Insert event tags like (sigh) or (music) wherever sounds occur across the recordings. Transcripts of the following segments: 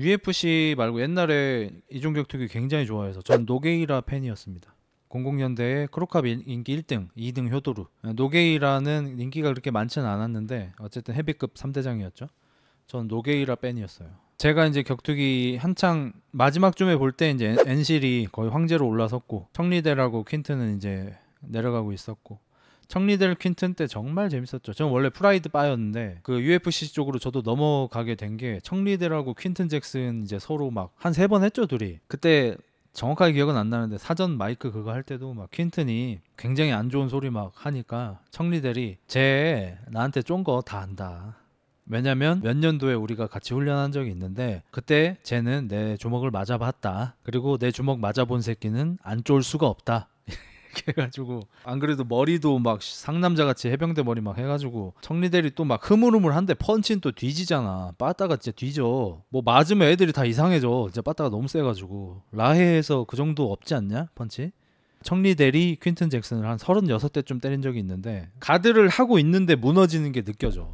UFC 말고 옛날에 이종격 투기 굉장히 좋아해서 전 노게이라 팬이었습니다. 00년대에 크로캅 인기 1등, 2등 효도루. 네, 노게이라는 인기가 그렇게 많지는 않았는데 어쨌든 헤비급 3대장이었죠. 전 노게이라 팬이었어요. 제가 이제 격투기 한창 마지막 쯤에 볼 때 이제 엔실이 거의 황제로 올라섰고 청리대라고 퀸트는 이제 내려가고 있었고 청리델 퀸튼 때 정말 재밌었죠. 저는 원래 프라이드 바였는데 그 UFC 쪽으로 저도 넘어가게 된 게 청리델하고 퀸튼 잭슨 이제 서로 막 한 세 번 했죠 둘이. 그때 정확하게 기억은 안 나는데 사전 마이크 그거 할 때도 막 퀸튼이 굉장히 안 좋은 소리 막 하니까 청리델이 쟤 나한테 쫀 거 다 안다. 왜냐면 몇 년도에 우리가 같이 훈련한 적이 있는데 그때 쟤는 내 주먹을 맞아봤다. 그리고 내 주먹 맞아본 새끼는 안 쫄 수가 없다. 이렇게 (laughs) 해가지고 안 그래도 머리도 막 상남자 같이 해병대 머리 막 해가지고 청리대리 또 막 흐물흐물한데 펀치는 또 뒤지잖아 빠따가 진짜 뒤져 뭐 맞으면 애들이 다 이상해져 진짜 빠따가 너무 세가지고 라해에서 그 정도 없지 않냐 펀치 청리대리 퀸튼 잭슨을 한 36대쯤 때린 적이 있는데 가드를 하고 있는데 무너지는 게 느껴져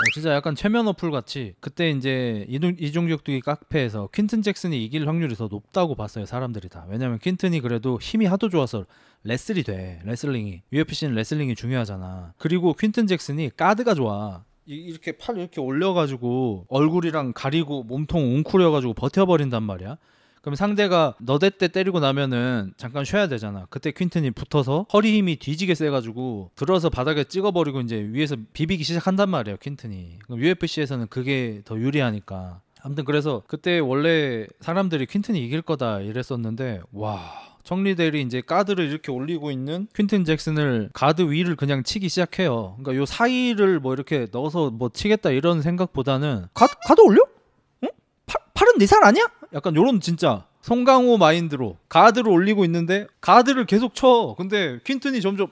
어, 진짜 약간 최면 어플 같이 그때 이제 이동, 종격투기카페에서 퀸튼 잭슨이 이길 확률이 더 높다고 봤어요 사람들이 다 왜냐면 퀸튼이 그래도 힘이 하도 좋아서 레슬이 돼 레슬링이 UFC는 레슬링이 중요하잖아 그리고 퀸튼 잭슨이 가드가 좋아 이렇게 팔 이렇게 올려가지고 얼굴이랑 가리고 몸통 웅크려가지고 버텨버린단 말이야 그럼 상대가 너댓 때 때리고 나면은 잠깐 쉬어야 되잖아. 그때 퀸튼이 붙어서 허리 힘이 뒤지게 세가지고 들어서 바닥에 찍어버리고 이제 위에서 비비기 시작한단 말이에요. 퀸튼이. 그럼 UFC에서는 그게 더 유리하니까. 아무튼 그래서 그때 원래 사람들이 퀸튼이 이길 거다 이랬었는데 와 청리델이 이제 가드를 이렇게 올리고 있는 퀸튼 잭슨을 가드 위를 그냥 치기 시작해요. 그러니까 요 사이를 뭐 이렇게 넣어서 뭐 치겠다 이런 생각보다는 가, 가드 올려? 응? 팔, 팔은 네 살 아니야? 약간 요런 진짜 송강호 마인드로 가드를 올리고 있는데 가드를 계속 쳐. 근데 퀸튼이 점점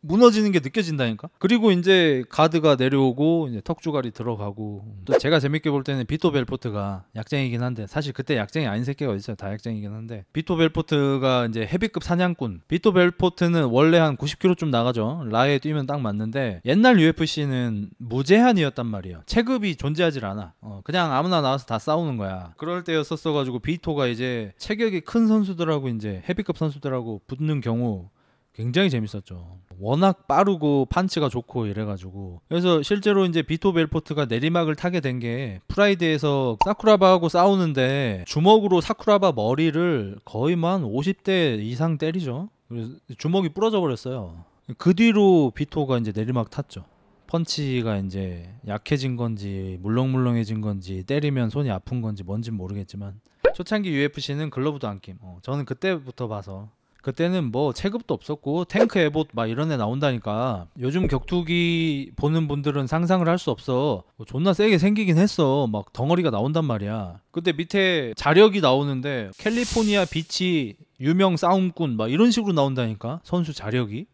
무너지는 게 느껴진다니까. 그리고 이제 가드가 내려오고 이제 턱주갈이 들어가고 또 제가 재밌게 볼 때는 비토 벨포트가 약쟁이긴 한데 사실 그때 약쟁이 아닌 새끼가 있어요. 다 약쟁이긴 한데 비토 벨포트가 이제 헤비급 사냥꾼. 비토 벨포트는 원래 한 90kg쯤 나가죠. 라에 뛰면 딱 맞는데 옛날 UFC는 무제한이었단 말이에요. 체급이 존재하지 않아. 어, 그냥 아무나 나와서 다 싸우는 거야. 그럴 때였었어 가지고 비토가 이제 체격이 큰 선수들하고 이제 헤비급 선수들하고 붙는 경우 굉장히 재밌었죠. 워낙 빠르고 판치가 좋고 이래가지고 그래서 실제로 이제 비토 벨포트가 내리막을 타게 된 게 프라이드에서 사쿠라바하고 싸우는데 주먹으로 사쿠라바 머리를 거의 만 뭐 50대 이상 때리죠. 그래서 주먹이 부러져 버렸어요. 그 뒤로 비토가 이제 내리막 탔죠. 펀치가 이제 약해진 건지 물렁물렁해진 건지 때리면 손이 아픈 건지 뭔진 모르겠지만 초창기 UFC는 글러브도 안 낌. 어, 저는 그때부터 봐서 그때는 뭐 체급도 없었고 탱크 에봇 막 이런 애 나온다니까 요즘 격투기 보는 분들은 상상을 할 수 없어 뭐 존나 세게 생기긴 했어 막 덩어리가 나온단 말이야 그때 밑에 자력이 나오는데 캘리포니아 비치 유명 싸움꾼 막 이런 식으로 나온다니까 선수 자력이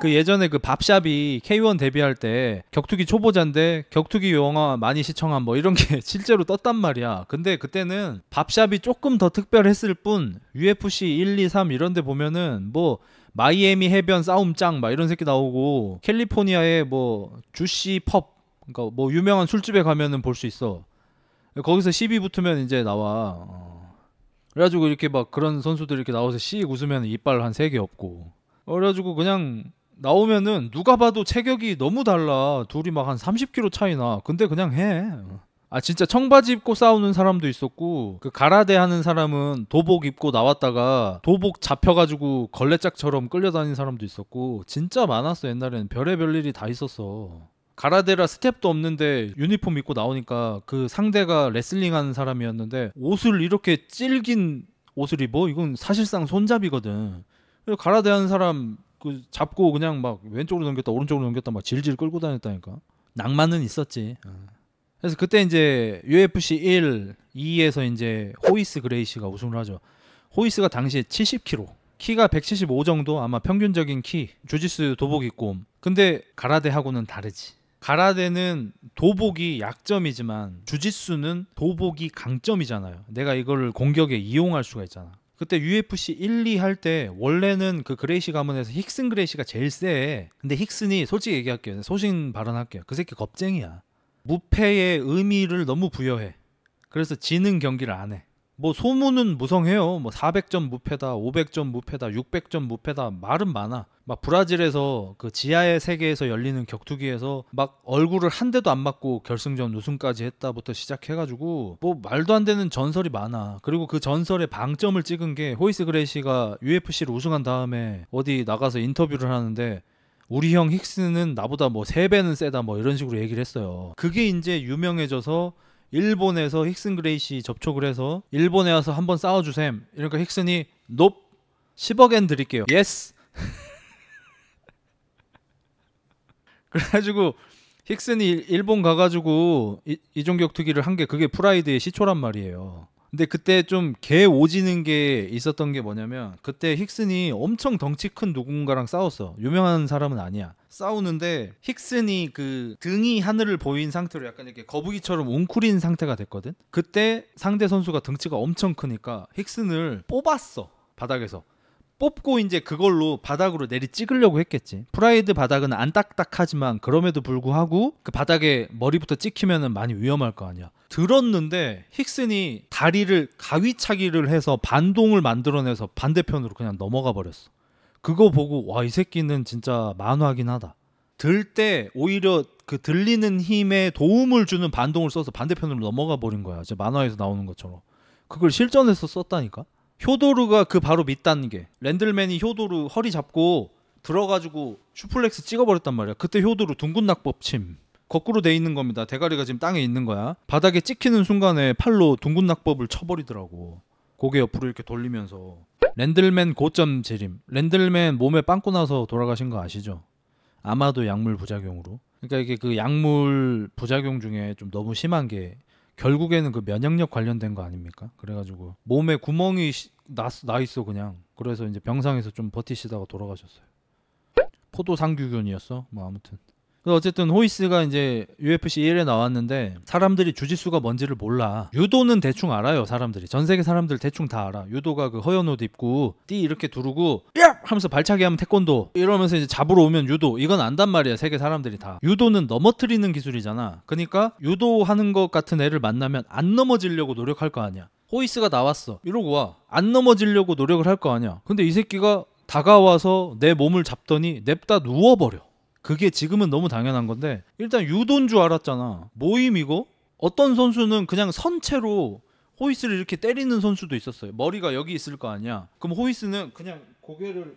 그 예전에 그 밥샵이 K1 데뷔할 때 격투기 초보자인데 격투기 영화 많이 시청한 뭐 이런 게 (laughs) 실제로 떴단 말이야. 근데 그때는 밥샵이 조금 더 특별했을 뿐 UFC 1, 2, 3 이런 데 보면은 뭐 마이애미 해변 싸움짱 막 이런 새끼 나오고 캘리포니아의 뭐 주시 펍 그러니까 뭐 유명한 술집에 가면은 볼 수 있어. 거기서 시비 붙으면 이제 나와. 어. 그래가지고 이렇게 막 그런 선수들 이렇게 나와서 씩 웃으면 이빨 한 세 개 없고. 그래가지고 그냥 나오면은 누가 봐도 체격이 너무 달라. 둘이 막 한 30kg 차이나. 근데 그냥 해. 아 진짜 청바지 입고 싸우는 사람도 있었고 그 가라데 하는 사람은 도복 입고 나왔다가 도복 잡혀가지고 걸레짝처럼 끌려다니는 사람도 있었고 진짜 많았어 옛날에는 별의별 일이 다 있었어 가라데라 스텝도 없는데 유니폼 입고 나오니까 그 상대가 레슬링하는 사람이었는데 옷을 이렇게 찔긴 옷을 입어 이건 사실상 손잡이거든 그래 가라데 하는 사람 그 잡고 그냥 막 왼쪽으로 넘겼다 오른쪽으로 넘겼다 막 질질 끌고 다녔다니까. 낭만은 있었지. 음. 그래서 그때 이제 UFC 1, 2에서 이제 호이스 그레이시가 우승을 하죠. 호이스가 당시에 70kg. 키가 175 정도 아마 평균적인 키 주짓수 도복 입고 근데 가라데하고는 다르지 가라데는 도복이 약점이지만 주짓수는 도복이 강점이잖아요 내가 이걸 공격에 이용할 수가 있잖아 그때 UFC 1, 2 할 때 원래는 그 그레이시 가문에서 힉슨 그레이시가 제일 세. 근데 힉슨이 솔직히 얘기할게요. 소신 발언할게요. 그 새끼 겁쟁이야. 무패의 의미를 너무 부여해. 그래서 지는 경기를 안 해. 뭐 소문은 무성해요. 뭐 400점 무패다, 500점 무패다, 600점 무패다 말은 많아. 막 브라질에서 그 지하의 세계에서 열리는 격투기에서 막 얼굴을 한 대도 안 맞고 결승전 우승까지 했다부터 시작해가지고 뭐 말도 안 되는 전설이 많아. 그리고 그 전설의 방점을 찍은 게 호이스 그레이시가 UFC를 우승한 다음에 어디 나가서 인터뷰를 하는데 우리 형 힉스는 나보다 뭐 세배는 세다 뭐 이런 식으로 얘기를 했어요. 그게 이제 유명해져서 일본에서 힉슨 그레이시 접촉을 해서 일본에 와서 한번 싸워주셈 이러니까 힉슨이 높 10억엔 드릴게요 예스 (laughs) 그래가지고 힉슨이 일본 가가지고 이, 이종격투기를 한 게 그게 프라이드의 시초란 말이에요 근데 그때 좀 개 오지는 게 있었던 게 뭐냐면 그때 힉슨이 엄청 덩치 큰 누군가랑 싸웠어 유명한 사람은 아니야 싸우는데 힉슨이 그 등이 하늘을 보인 상태로 약간 이렇게 거북이처럼 웅크린 상태가 됐거든. 그때 상대 선수가 등치가 엄청 크니까 힉슨을 뽑았어 바닥에서. 뽑고 이제 그걸로 바닥으로 내리 찍으려고 했겠지. 프라이드 바닥은 안 딱딱하지만 그럼에도 불구하고 그 바닥에 머리부터 찍히면은 많이 위험할 거 아니야. 들었는데 힉슨이 다리를 가위차기를 해서 반동을 만들어내서 반대편으로 그냥 넘어가 버렸어. 그거 보고 와 이 새끼는 진짜 만화긴 하다. 들 때 오히려 그 들리는 힘에 도움을 주는 반동을 써서 반대편으로 넘어가 버린 거야. 이제 만화에서 나오는 것처럼. 그걸 실전에서 썼다니까. 효도르가 그 바로 밑단게 랜들맨이 효도르 허리 잡고 들어가지고 슈플렉스 찍어버렸단 말이야. 그때 효도르 둥근 낙법 침. 거꾸로 돼 있는 겁니다. 대가리가 지금 땅에 있는 거야. 바닥에 찍히는 순간에 팔로 둥근 낙법을 쳐버리더라고. 고개 옆으로 이렇게 돌리면서 랜들맨 고점 재림. 랜들맨 몸에 빵꾸 나서 돌아가신 거 아시죠? 아마도 약물 부작용으로. 그러니까 이게 그 약물 부작용 중에 좀 너무 심한 게 결국에는 그 면역력 관련된 거 아닙니까? 그래가지고 몸에 구멍이 나, 나 있어 그냥. 그래서 이제 병상에서 좀 버티시다가 돌아가셨어요. 포도상규균이었어? 뭐 아무튼. 그 어쨌든 호이스가 이제 UFC 1에 나왔는데 사람들이 주짓수가 뭔지를 몰라. 유도는 대충 알아요, 사람들이. 전 세계 사람들 대충 다 알아. 유도가 그 허연 옷 입고 띠 이렇게 두르고 야! 하면서 발차기 하면 태권도 이러면서 이제 잡으러 오면 유도 이건 안단 말이야 세계 사람들이 다. 유도는 넘어뜨리는 기술이잖아. 그러니까 유도하는 것 같은 애를 만나면 안 넘어지려고 노력할 거 아니야. 호이스가 나왔어. 이러고 와. 안 넘어지려고 노력을 할 거 아니야. 근데 이 새끼가 다가와서 내 몸을 잡더니 냅다 누워버려. 그게 지금은 너무 당연한 건데 일단 유도인 줄 알았잖아. 모임이고 어떤 선수는 그냥 선체로 호이스를 이렇게 때리는 선수도 있었어요. 머리가 여기 있을 거 아니야. 그럼 호이스는 그냥 고개를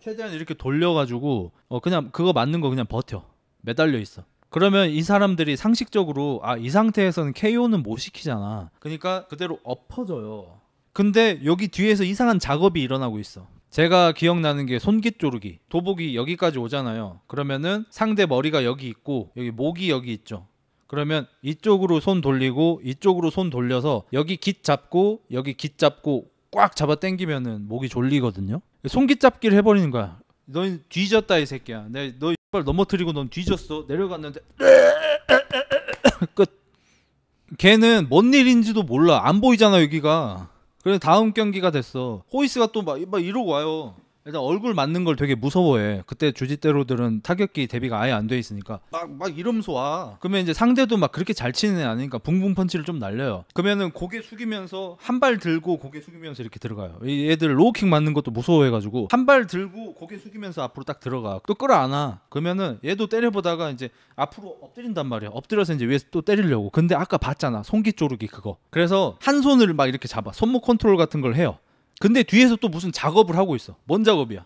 최대한 이렇게 돌려가지고 어 그냥 그거 맞는 거 그냥 버텨 매달려 있어. 그러면 이 사람들이 상식적으로 아 이 상태에서는 KO는 못 시키잖아. 그러니까 그대로 엎어져요. 근데 여기 뒤에서 이상한 작업이 일어나고 있어. 제가 기억나는 게 손깃조르기 도복이 여기까지 오잖아요 그러면은 상대 머리가 여기 있고 여기 목이 여기 있죠 그러면 이쪽으로 손 돌리고 이쪽으로 손 돌려서 여기 깃 잡고 여기 깃 잡고 꽉 잡아 당기면은 목이 졸리거든요 손깃 잡기를 해버리는 거야 너 뒤졌다 이 새끼야 내너 이빨 넘어뜨리고 넌 뒤졌어 내려갔는데 (laughs) 끝 걔는 뭔 일인지도 몰라 안 보이잖아 여기가 그래서 다음 경기가 됐어. 호이스가 또 막 막 이러고 와요. 일단 얼굴 맞는 걸 되게 무서워해. 그때 주짓대로들은 타격기 대비가 아예 안 돼 있으니까 막 막 이름 쏘아. 그러면 이제 상대도 막 그렇게 잘 치는 애 아니니까 붕붕 펀치를 좀 날려요. 그러면은 고개 숙이면서 한 발 들고 고개 숙이면서 이렇게 들어가요. 이 애들 로우킥 맞는 것도 무서워해가지고 한 발 들고 고개 숙이면서 앞으로 딱 들어가. 또 끌어안아. 그러면은 얘도 때려보다가 이제 앞으로 엎드린단 말이야. 엎드려서 이제 위에서 또 때리려고. 근데 아까 봤잖아. 손기 쪼르기 그거. 그래서 한 손을 막 이렇게 잡아. 손목 컨트롤 같은 걸 해요. 근데 뒤에서 또 무슨 작업을 하고 있어. 뭔 작업이야?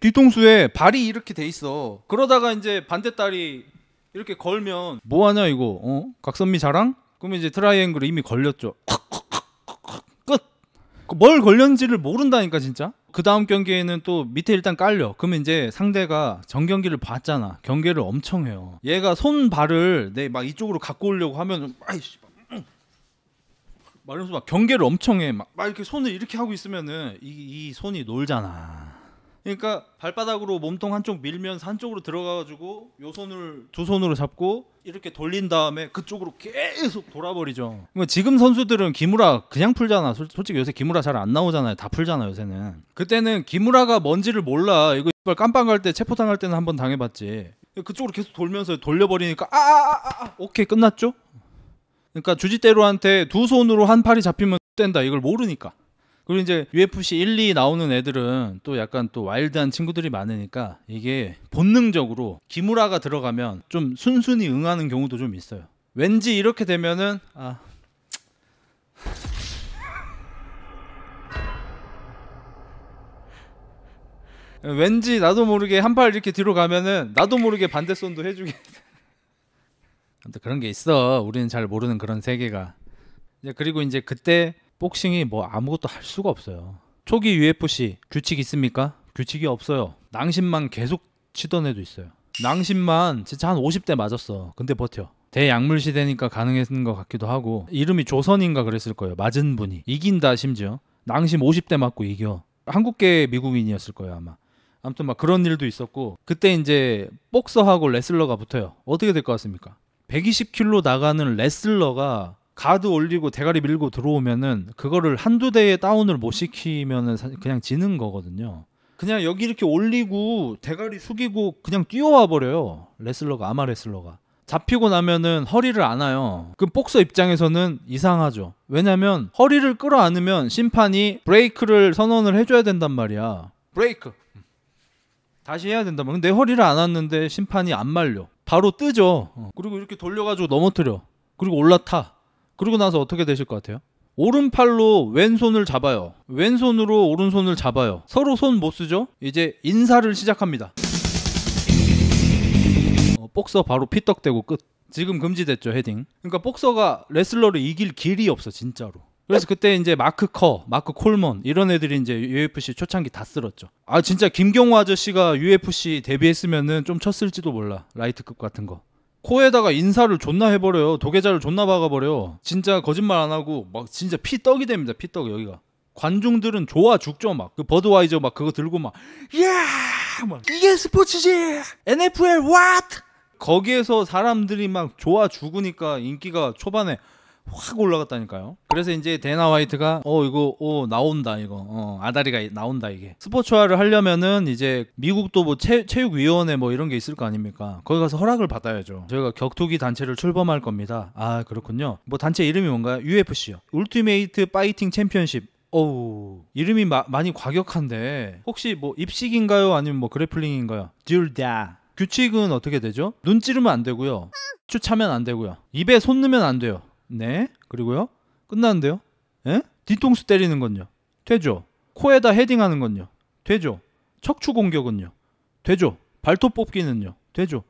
뒤통수에 발이 이렇게 돼 있어. 그러다가 이제 반대 다리 이렇게 걸면 뭐 하냐 이거. 어? 각선미 자랑? 그러면 이제 트라이앵글 이미 걸렸죠. 끝. 그 뭘 걸렸는지를 모른다니까 진짜. 그 다음 경기에는 또 밑에 일단 깔려. 그러면 이제 상대가 전 경기를 봤잖아. 경계를 엄청 해요. 얘가 손 발을 내 막 이쪽으로 갖고 오려고 하면 아이씨 말로서 막 경계를 엄청 해. 막, 막 이렇게 손을 이렇게 하고 있으면은 이, 이 손이 놀잖아. 그러니까 발바닥으로 몸통 한쪽 밀면 산쪽으로 들어가가지고 요 손을 두 손으로 잡고 이렇게 돌린 다음에 그쪽으로 계속 돌아버리죠. 그러니까 지금 선수들은 기무라 그냥 풀잖아. 솔, 솔직히 요새 기무라 잘 안 나오잖아요. 다 풀잖아 요새는. 그때는 기무라가 뭔지를 몰라. 이거 이발 깜빵 갈 때 체포 당할 때는 한번 당해봤지. 그쪽으로 계속 돌면서 돌려버리니까 아 아 아아 아 아, 아, 아, 아, 오케이 끝났죠? 그러니까 주짓대로한테 두 손으로 한 팔이 잡히면 된다 이걸 모르니까. 그리고 이제 UFC 1, 2 나오는 애들은 또 약간 또 와일드한 친구들이 많으니까 이게 본능적으로 기무라가 들어가면 좀 순순히 응하는 경우도 좀 있어요. 왠지 이렇게 되면은 아 왠지 나도 모르게 한 팔 이렇게 뒤로 가면은 나도 모르게 반대 손도 해주게 그런 게 있어. 우리는 잘 모르는 그런 세계가. 이제 그리고 이제 그때 복싱이 뭐 아무것도 할 수가 없어요. 초기 UFC 규칙 있습니까? 규칙이 없어요. 낭심만 계속 치던 애도 있어요. 낭심만 진짜 한 50대 맞았어. 근데 버텨. 대약물 시대니까 가능했는 것 같기도 하고 이름이 조선인가 그랬을 거예요. 맞은 분이 이긴다 심지어 낭심 50대 맞고 이겨. 한국계 미국인이었을 거예요 아마. 아무튼 막 그런 일도 있었고 그때 이제 복서하고 레슬러가 붙어요. 어떻게 될 것 같습니까? 120킬로 나가는 레슬러가 가드 올리고 대가리 밀고 들어오면은 그거를 한두 대의 다운을 못 시키면은 그냥 지는 거거든요. 그냥 여기 이렇게 올리고 대가리 숙이고 그냥 뛰어와 버려요. 레슬러가 아마 레슬러가 잡히고 나면은 허리를 안아요. 그 복서 입장에서는 이상하죠. 왜냐면 허리를 끌어안으면 심판이 브레이크를 선언을 해줘야 된단 말이야. 브레이크 다시 해야 된다. 근데 허리를 안았는데 심판이 안 말려. 바로 뜨죠. 어. 그리고 이렇게 돌려가지고 넘어뜨려. 그리고 올라타. 그리고 나서 어떻게 되실 것 같아요? 오른팔로 왼손을 잡아요. 왼손으로 오른손을 잡아요. 서로 손 못 쓰죠? 이제 인사를 시작합니다. 어, 복서 바로 피떡대고 끝. 지금 금지됐죠, 헤딩. 그러니까 복서가 레슬러를 이길 길이 없어, 진짜로. 그래서 그때 이제 마크 커, 마크 콜먼 이런 애들이 이제 UFC 초창기 다 쓸었죠. 아 진짜 김경호 아저씨가 UFC 데뷔했으면은 좀 쳤을지도 몰라 라이트급 같은 거. 코에다가 인사를 존나 해버려요. 도계자를 존나 박아버려. 진짜 거짓말 안 하고 막 진짜 피떡이 됩니다. 피떡 여기가. 관중들은 좋아 죽죠 막 그 버드와이저 막 그거 들고 막 예! 막 이게 스포츠지 NFL what 거기에서 사람들이 막 좋아 죽으니까 인기가 초반에 확 올라갔다니까요. 그래서 이제 데나 화이트가 어 이거 어 나온다 이거 어 아다리가 나온다 이게 스포츠화를 하려면은 이제 미국도 뭐 체, 체육위원회 뭐 이런 게 있을 거 아닙니까? 거기 가서 허락을 받아야죠. 저희가 격투기 단체를 출범할 겁니다. 아 그렇군요. 뭐 단체 이름이 뭔가요? UFC요. 울티메이트 파이팅 챔피언십 어우 이름이 마, 많이 과격한데 혹시 뭐 입식인가요 아니면 뭐 그래플링인가요? 둘다 규칙은 어떻게 되죠? 눈 찌르면 안 되고요. 어. 쫓차면 안 되고요. 입에 손 넣으면 안 돼요. 네. 그리고요. 끝나는데요. 예? 뒤통수 때리는 건요. 되죠. 코에다 헤딩하는 건요. 되죠. 척추 공격은요. 되죠. 발톱 뽑기는요. 되죠.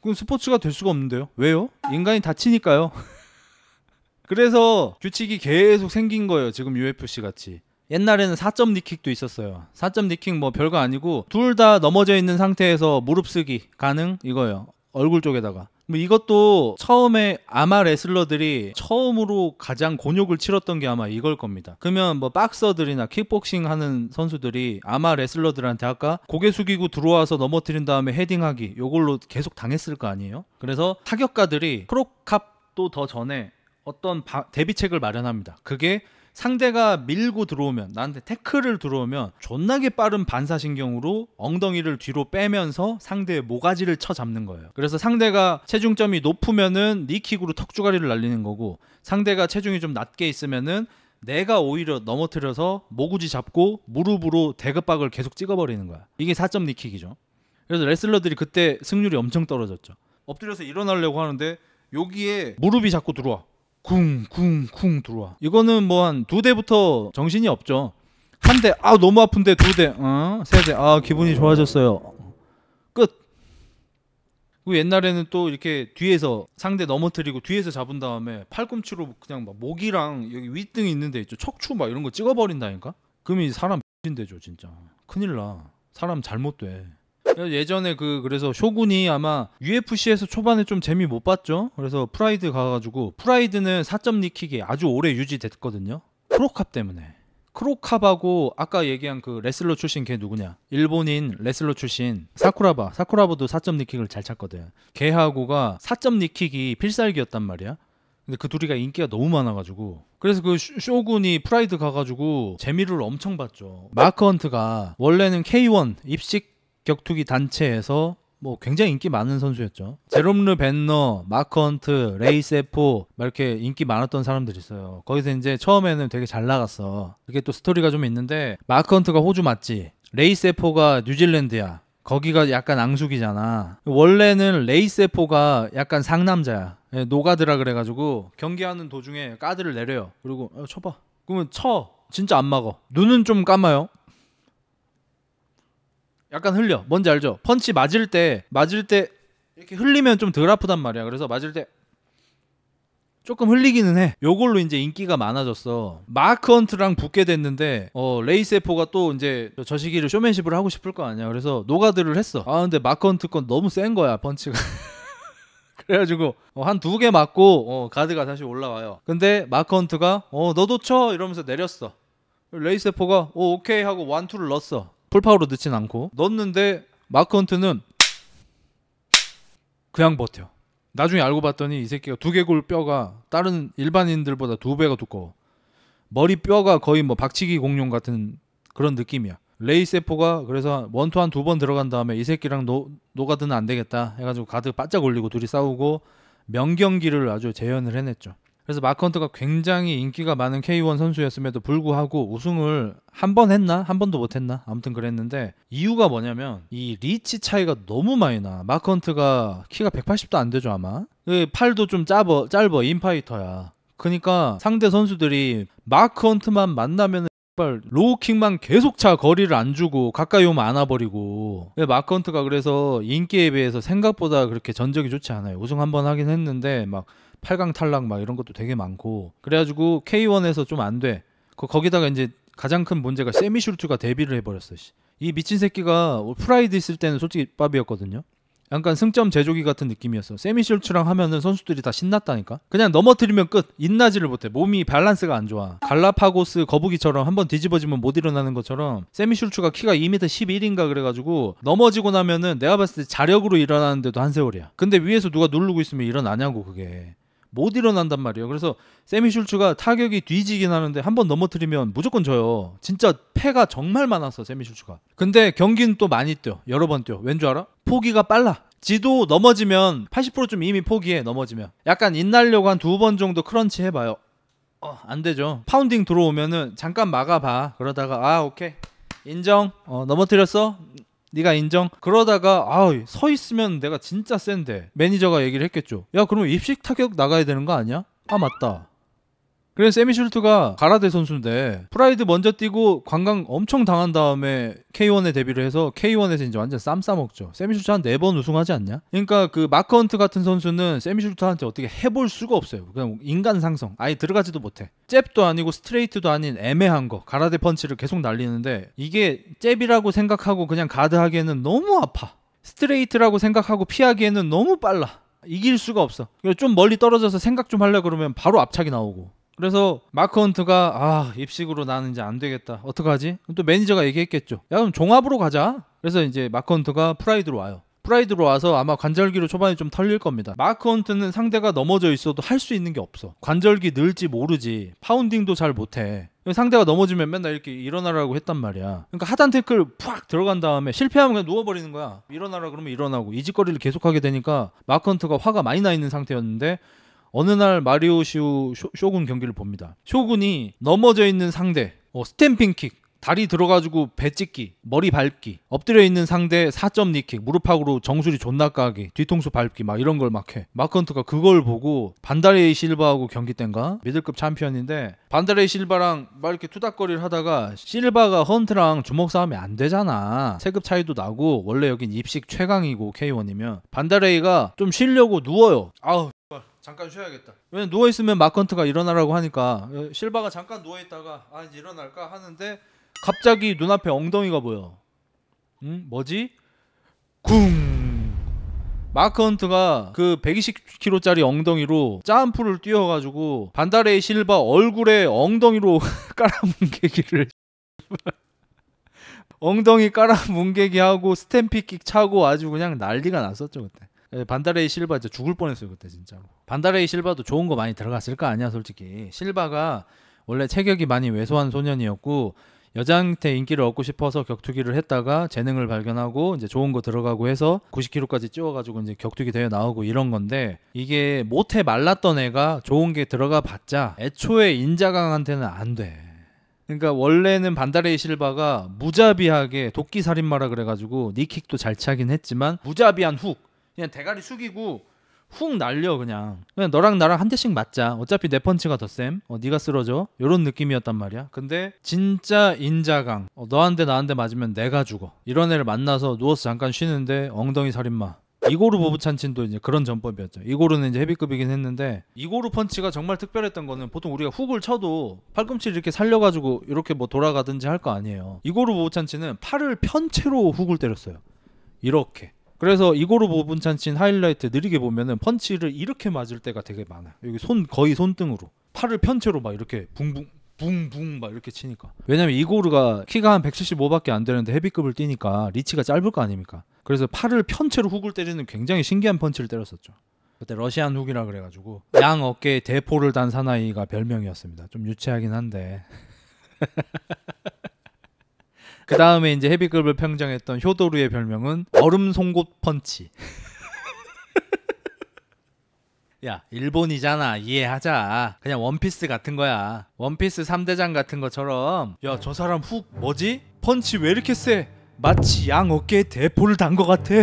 그럼 스포츠가 될 수가 없는데요. 왜요? 인간이 다치니까요. (laughs) 그래서 규칙이 계속 생긴 거예요. 지금 UFC 같이. 옛날에는 4점 니킥도 있었어요. 4점 니킥 뭐 별거 아니고 둘 다 넘어져 있는 상태에서 무릎 쓰기 가능 이거예요. 얼굴 쪽에다가. 뭐 이것도 처음에 아마 레슬러들이 처음으로 가장 곤욕을 치렀던 게 아마 이걸 겁니다. 그러면 뭐 박서들이나 킥복싱 하는 선수들이 아마 레슬러들한테 아까 고개 숙이고 들어와서 넘어뜨린 다음에 헤딩하기 요걸로 계속 당했을 거 아니에요? 그래서 타격가들이 프로캅 또더 전에 어떤 바, 대비책을 마련합니다. 그게 상대가 밀고 들어오면 나한테 태클을 들어오면 존나게 빠른 반사신경으로 엉덩이를 뒤로 빼면서 상대의 모가지를 쳐 잡는 거예요. 그래서 상대가 체중점이 높으면은 니킥으로 네 턱주가리를 날리는 거고 상대가 체중이 좀 낮게 있으면은 내가 오히려 넘어뜨려서 모구지 잡고 무릎으로 대급박을 계속 찍어버리는 거야. 이게 4점 니킥이죠. 그래서 레슬러들이 그때 승률이 엄청 떨어졌죠. 엎드려서 일어나려고 하는데 여기에 무릎이 자꾸 들어와. 쿵쿵쿵 들어와. 이거는 뭐 한 두 대부터 정신이 없죠. 한 대, 아 너무 아픈데 두 대, 어? 세 대, 아 기분이 좋아졌어요. 끝. 그리고 옛날에는 또 이렇게 뒤에서 상대 넘어뜨리고 뒤에서 잡은 다음에 팔꿈치로 그냥 막 목이랑 여기 윗등 있는 데 있죠. 척추 막 이런 거 찍어버린다니까. 그러면 이 사람 X인 (laughs) 되죠 진짜. 큰일 나. 사람 잘못돼. 예전에 그 그래서 쇼군이 아마 UFC에서 초반에 좀 재미 못 봤죠. 그래서 프라이드 가가지고 프라이드는 4 2킥이 아주 오래 유지됐거든요. 프로캅 때문에. 크로캅하고 아까 얘기한 그 레슬러 출신 걔 누구냐 일본인 레슬러 출신 사쿠라바 사쿠라바도 4 2킥을잘 찼거든 걔하고가 4 2킥이 필살기였단 말이야 근데 그 둘이가 인기가 너무 많아가지고 그래서 그 쇼군이 프라이드 가가지고 재미를 엄청 봤죠 마크 헌트가 원래는 K1 입식 격투기 단체에서 뭐 굉장히 인기 많은 선수였죠. 제롬 르 벤너, 마크 헌트, 레이 세포 막 이렇게 인기 많았던 사람들이 있어요. 거기서 이제 처음에는 되게 잘 나갔어. 이게 또 스토리가 좀 있는데 마크 헌트가 호주 맞지? 레이 세포가 뉴질랜드야. 거기가 약간 앙숙이잖아. 원래는 레이 세포가 약간 상남자야. 예, 노가드라 그래가지고 경기하는 도중에 까드를 내려요. 그리고 어, 쳐봐. 그러면 쳐. 진짜 안 막어. 눈은 좀 감아요. 약간 흘려. 뭔지 알죠? 펀치 맞을 때 맞을 때 이렇게 흘리면 좀 덜 아프단 말이야. 그래서 맞을 때 조금 흘리기는 해. 요걸로 이제 인기가 많아졌어. 마크 헌트랑 붙게 됐는데 어, 레이세포가 또 이제 저 시기를 쇼맨십을 하고 싶을 거 아니야. 그래서 노가드를 했어. 아 근데 마크 헌트 건 너무 센 거야 펀치가. (laughs) 그래가지고 어, 한두 개 맞고 어, 가드가 다시 올라와요. 근데 마크 헌트가 어 너도 쳐 이러면서 내렸어. 레이세포가 오 어, 오케이 하고 완투를 넣었어. 풀파워로 넣진 않고 넣었는데 마크 헌트는 그냥 버텨. 나중에 알고 봤더니 이 새끼가 두개골 뼈가 다른 일반인들보다 두 배가 두꺼워. 머리 뼈가 거의 뭐 박치기 공룡 같은 그런 느낌이야. 레이 세포가 그래서 원투 한 두 번 들어간 다음에 이 새끼랑 노, 노가드는 안 되겠다 해가지고 가득 바짝 올리고 둘이 싸우고 명경기를 아주 재현을 해냈죠. 그래서 마크헌터가 굉장히 인기가 많은 K1 선수였음에도 불구하고 우승을 한 번 했나 한 번도 못 했나 아무튼 그랬는데 이유가 뭐냐면 이 리치 차이가 너무 많이 나. 마크헌트가 키가 180도 안 되죠 아마. 그 팔도 좀 짧어 짧어 인파이터야. 그니까 상대 선수들이 마크헌트만 만나면 발 로우킥만 계속 차 거리를 안 주고 가까이 오면 안아버리고 마크헌트가 그래서 인기에 비해서 생각보다 그렇게 전적이 좋지 않아요 우승 한 번 하긴 했는데 막 8강 탈락 막 이런 것도 되게 많고 그래가지고 K1에서 좀 안 돼. 그 거기다가 이제 가장 큰 문제가 세미 슐트가 데뷔를 해버렸어. 씨. 이 미친 새끼가 프라이드 있을 때는 솔직히 밥이었거든요. 약간 승점 제조기 같은 느낌이었어. 세미 슐츠랑 하면은 선수들이 다 신났다니까. 그냥 넘어뜨리면 끝. 인나지를 못해. 몸이 밸런스가 안 좋아. 갈라파고스 거북이처럼 한번 뒤집어지면 못 일어나는 것처럼 세미 슐츠가 키가 2m 11인가 그래가지고 넘어지고 나면은 내가 봤을 때 자력으로 일어나는데도 한 세월이야. 근데 위에서 누가 누르고 있으면 일어나냐고 그게. 못 일어난단 말이에요. 그래서 세미 슐츠가 타격이 뒤지긴 하는데 한 번 넘어뜨리면 무조건 져요. 진짜 패가 정말 많았어 세미 슐츠가. 근데 경기는 또 많이 뛰어. 여러 번 뛰어. 왠 줄 알아? 포기가 빨라. 지도 넘어지면 80%쯤 이미 포기해 넘어지면. 약간 인날려고 한두 번 정도 크런치 해봐요. 어, 안 되죠. 파운딩 들어오면은 잠깐 막아봐. 그러다가 아 오케이 인정. 어, 넘어뜨렸어. 네가 인정? 그러다가 아서 우 있으면 내가 진짜 센데 매니저가 얘기를 했겠죠. 야 그럼 입식 타격 나가야 되는 거 아니야? 아 맞다. 그래서 세미 슐트가 가라데 선수인데 프라이드 먼저 뛰고 관광 엄청 당한 다음에 K1에 데뷔를 해서 K1에서 이제 완전 쌈 싸먹죠. 세미 슐트 한 네 번 우승하지 않냐? 그러니까 그 마크헌트 같은 선수는 세미 슐트한테 어떻게 해볼 수가 없어요. 그냥 인간 상성. 아예 들어가지도 못해. 잽도 아니고 스트레이트도 아닌 애매한 거. 가라데 펀치를 계속 날리는데 이게 잽이라고 생각하고 그냥 가드하기에는 너무 아파. 스트레이트라고 생각하고 피하기에는 너무 빨라. 이길 수가 없어. 좀 멀리 떨어져서 생각 좀 하려 그러면 바로 앞차기 나오고. 그래서 마크 헌트가 아 입식으로 나는 이제 안 되겠다 어떡하지? 또 매니저가 얘기했겠죠 야 그럼 종합으로 가자 그래서 이제 마크 헌트가 프라이드로 와요 프라이드로 와서 아마 관절기로 초반에 좀 털릴 겁니다. 마크 헌트는 상대가 넘어져 있어도 할 수 있는 게 없어. 관절기 늘지 모르지. 파운딩도 잘 못해. 상대가 넘어지면 맨날 이렇게 일어나라고 했단 말이야. 그러니까 하단 태클 푹 들어간 다음에 실패하면 그냥 누워버리는 거야. 일어나라 그러면 일어나고 이짓거리를 계속하게 되니까 마크 헌트가 화가 많이 나 있는 상태였는데 어느 날 마리오 시우 쇼, 군 경기를 봅니다. 쇼군이 넘어져 있는 상대 어, 뭐 스탬핑킥 다리 들어가지고 배 찢기, 머리 밟기, 엎드려 있는 상대 4점 니킥, 무릎팍으로 정수리 존나 까기, 뒤통수 밟기 막 이런 걸 막 해. 마크헌트가 그걸 보고 반다레이 실바하고 경기 땐가 미들급 챔피언인데 반다레이 실바랑 막 이렇게 투닥거리를 하다가 실바가 헌트랑 주먹 싸움이 안 되잖아. 세급 차이도 나고 원래 여긴 입식 최강이고 K1이면 반다레이가 좀 쉬려고 누워요. 아우 잠깐 쉬어야겠다. 왜 누워 있으면 마컨트가 일어나라고 하니까 예, 실바가 잠깐 누워 있다가 아 이제 일어날까 하는데 갑자기 눈앞에 엉덩이가 보여. 응? 뭐지? 쿵. 마크헌트가그 120kg짜리 엉덩이로 짬프를 뛰어가지고 반달의 실바 얼굴에 엉덩이로 (laughs) 깔아뭉개기를 (laughs) 엉덩이 깔아뭉개기 하고 스탬피킥 차고 아주 그냥 난리가 났었죠 그때. 예, 반다레이 실바 이제 죽을 뻔했어요 그때 진짜로. 반다레이 실바도 좋은 거 많이 들어갔을 거 아니야 솔직히. 실바가 원래 체격이 많이 왜소한 소년이었고 여자한테 인기를 얻고 싶어서 격투기를 했다가 재능을 발견하고 이제 좋은 거 들어가고 해서 90kg까지 찌워가지고 이제 격투기 대회 나오고 이런 건데 이게 못해 말랐던 애가 좋은 게 들어가 봤자 애초에 인자강한테는 안 돼. 그러니까 원래는 반다레이 실바가 무자비하게 도끼 살인마라 그래가지고 니킥도 잘 차긴 했지만 무자비한 훅 그냥 대가리 숙이고 훅 날려 그냥. 그냥 너랑 나랑 한 대씩 맞자. 어차피 내 펀치가 더 쌤. 어, 네가 쓰러져. 이런 느낌이었단 말이야. 근데 진짜 인자강. 어, 너한테 나한테 맞으면 내가 죽어. 이런 애를 만나서 누워서 잠깐 쉬는데 엉덩이 살인마. 이고르 보부찬친도 이제 그런 전법이었죠. 이고르는 이제 헤비급이긴 했는데 이고르 펀치가 정말 특별했던 거는 보통 우리가 훅을 쳐도 팔꿈치를 이렇게 살려가지고 이렇게 뭐 돌아가든지 할 거 아니에요. 이고르 보부찬친은 팔을 편 채로 훅을 때렸어요. 이렇게 그래서 이고르 보분찬친 하이라이트 느리게 보면은 펀치를 이렇게 맞을 때가 되게 많아. 여기 손 거의 손등으로 팔을 편채로막 이렇게 붕붕 붕붕 막 이렇게 치니까 왜냐면 이고르가 키가 한 175밖에 안 되는데 헤비급을 뛰니까 리치가 짧을 거 아닙니까 그래서 팔을 편채로 훅을 때리는 굉장히 신기한 펀치를 때렸었죠 그때 러시안 훅이라 그래가지고 양 어깨에 대포를 단 사나이가 별명이었습니다 좀 유치하긴 한데 (laughs) 그 다음에 이제 헤비급을 평정했던 효도르의 별명은 얼음 송곳 펀치. (laughs) 야 일본이잖아 이해하자 그냥 원피스 같은 거야 원피스 3대장 같은 것처럼 야 저 사람 훅 뭐지? 펀치 왜 이렇게 세? 마치 양 어깨에 대포를 단 것 같아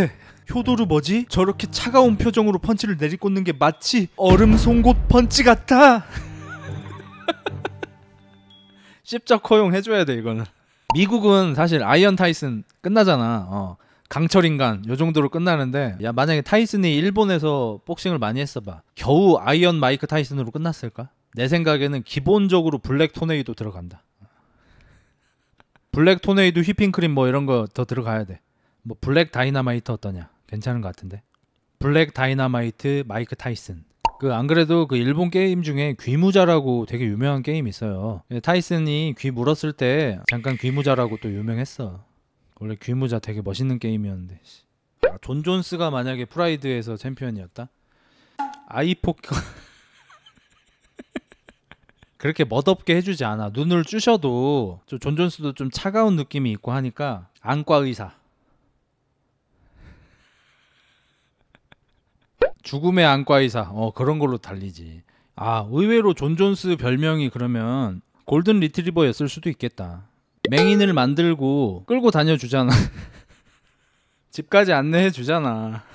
효도르 뭐지? 저렇게 차가운 표정으로 펀치를 내리꽂는 게 마치 얼음 송곳 펀치 같아 씹적 (laughs) 허용해줘야 돼 이거는 미국은 사실 아이언 타이슨 끝나잖아. 어. 강철 인간 요 정도로 끝나는데 야 만약에 타이슨이 일본에서 복싱을 많이 했어봐 겨우 아이언 마이크 타이슨으로 끝났을까? 내 생각에는 기본적으로 블랙 토네이도 들어간다. 블랙 토네이도 휘핑크림 뭐 이런 거 더 들어가야 돼. 뭐 블랙 다이나마이트 어떠냐? 괜찮은 것 같은데. 블랙 다이나마이트 마이크 타이슨. 그안 그래도 그 일본 게임 중에 귀무자라고 되게 유명한 게임 있어요. 예, 타이슨이 귀 물었을 때 잠깐 귀무자라고 또 유명했어. 원래 귀무자 되게 멋있는 게임이었는데. 아, 존 존스가 만약에 프라이드에서 챔피언이었다? 아이포커 (laughs) 그렇게 멋없게 해주지 않아 눈을 쭈셔도 존 존스도 좀 차가운 느낌이 있고 하니까 안과 의사 죽음의 안과 의사 어 그런 걸로 달리지. 아 의외로 존 존스 별명이 그러면 골든 리트리버였을 수도 있겠다. 맹인을 만들고 끌고 다녀 주잖아. (laughs) 집까지 안내해 주잖아.